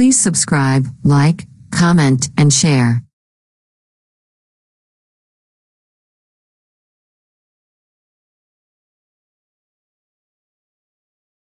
Please subscribe, like, comment, and share.